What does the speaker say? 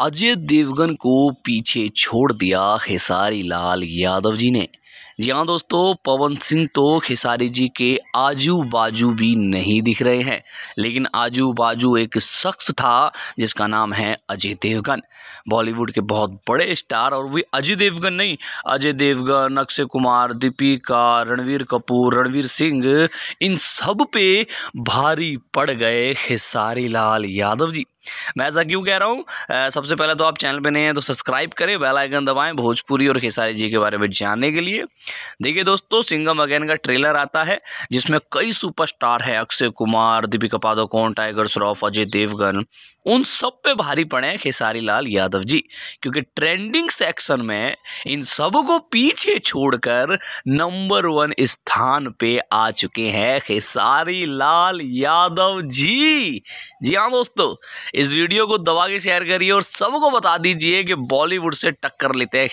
अजय देवगन को पीछे छोड़ दिया खेसारी लाल यादव जी ने जी हाँ दोस्तों पवन सिंह तो खेसारी जी के आजू बाजू भी नहीं दिख रहे हैं लेकिन आजू बाजू एक शख्स था जिसका नाम है अजय देवगन बॉलीवुड के बहुत बड़े स्टार और वे अजय देवगन नहीं अजय देवगन अक्षय कुमार दीपिका रणवीर कपूर रणवीर सिंह इन सब पे भारी पड़ गए खेसारी लाल यादव जी मैं ऐसा क्यों कह रहा हूँ सबसे पहले तो आप चैनल पे नए हैं तो सब्सक्राइब करें बेल आइकन दबाएं भोजपुरी और खेसारी जी के बारे में जानने के लिए देखिए दोस्तों सिंगम अगेन का ट्रेलर आता है जिसमें कई सुपरस्टार हैं अक्षय कुमार दीपिका पादुकोण टाइगर श्रॉफ अजय देवगन उन सब पे भारी पड़े हैं खेसारी लाल यादव जी क्योंकि ट्रेंडिंग सेक्शन में इन सब को पीछे छोड़कर नंबर वन स्थान पे आ चुके हैं खेसारी लाल यादव जी जी हाँ दोस्तों इस वीडियो को दबा के शेयर करिए और सबको बता दीजिए कि बॉलीवुड से टक्कर लेते हैं